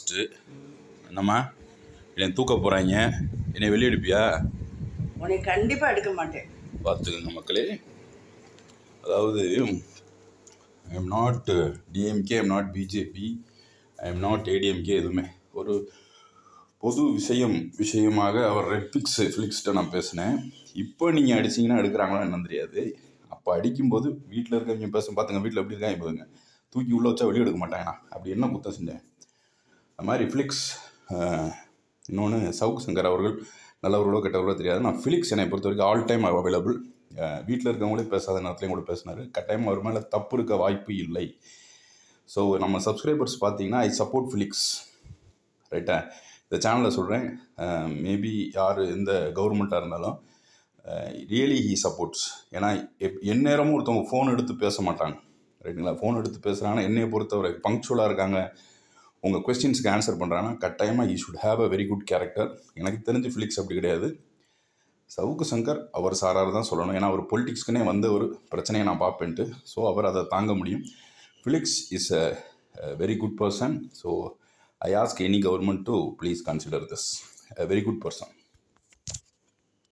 first என்னம்மா என்னை தூக்க போகிறாங்க என்னை வெளியே எடுப்பியா உனக்கு கண்டிப்பாக எடுக்க மாட்டேன் பார்த்துக்கோங்க மக்களே அதாவது I am not DMK I'm not BJP I am not ADMK எதுவுமே ஒரு பொது விஷயம் விஷயமாக அவர் ரெட்ஃபிக்ஸ் ஃபிளிக்ஸ்ட்டை நான் பேசினேன் இப்போ நீங்கள் அடிச்சிங்கன்னா எடுக்கிறாங்களா என்னன்னு தெரியாது அப்போ அடிக்கும்போது வீட்டில் இருக்கவங்க பேச பார்த்துங்க வீட்டில் எப்படி இருக்காங்க போதுங்க தூக்கி உள்ளே வச்சா வெளியே எடுக்க மாட்டாங்கண்ணா அப்படி என்ன குத்தம் செஞ்சேன் அது மாதிரி ஃபிலிக்ஸ் இன்னொன்று சவுக் சங்கர் அவர்கள் நல்லவர்களோ கெட்டவர்களோ தெரியாது நான் ஃபிலிக்ஸ் என்னை பொறுத்த வரைக்கும் ஆல் டைம் அவைலபிள் வீட்டில் இருக்கவங்களே பேசாத நேரத்துலையும் கூட பேசினார் கட்டாயம் அவர் மேலே தப்பு இருக்க வாய்ப்பு இல்லை ஸோ நம்ம சப்ஸ்கிரைபர்ஸ் பார்த்தீங்கன்னா ஐ சப்போர்ட் ஃபிலிக்ஸ் ரைட்டா இந்த சேனலில் சொல்கிறேன் மேபி யார் எந்த கவர்மெண்ட்டாக இருந்தாலும் ரியலி ஹீ சப்போர்ட்ஸ் ஏன்னா எப் எந்நேரமும் ஒருத்தவங்க ஃபோன் எடுத்து பேச மாட்டாங்க ரைட்டுங்களா ஃபோன் எடுத்து பேசுகிறாங்கன்னா என்னையை பொறுத்தவரை பங்க்சுவலாக இருக்காங்க உங்கள் கொஸ்டின்ஸுக்கு ஆன்சர் பண்ணுறாங்கன்னா கட்டாயமாக you should have a very good character எனக்கு தெரிஞ்சு ஃபிலிக்ஸ் அப்படி கிடையாது சவுக்கு சங்கர் அவர் சாரார் தான் சொல்லணும் ஏன்னா அவர் பொலிட்டிக்ஸ்க்குனே வந்த ஒரு பிரச்சனையை நான் பார்ப்பேன்ட்டு ஸோ அவர் அதை தாங்க முடியும் Felix is a very good person so I ask any government to please consider this very good person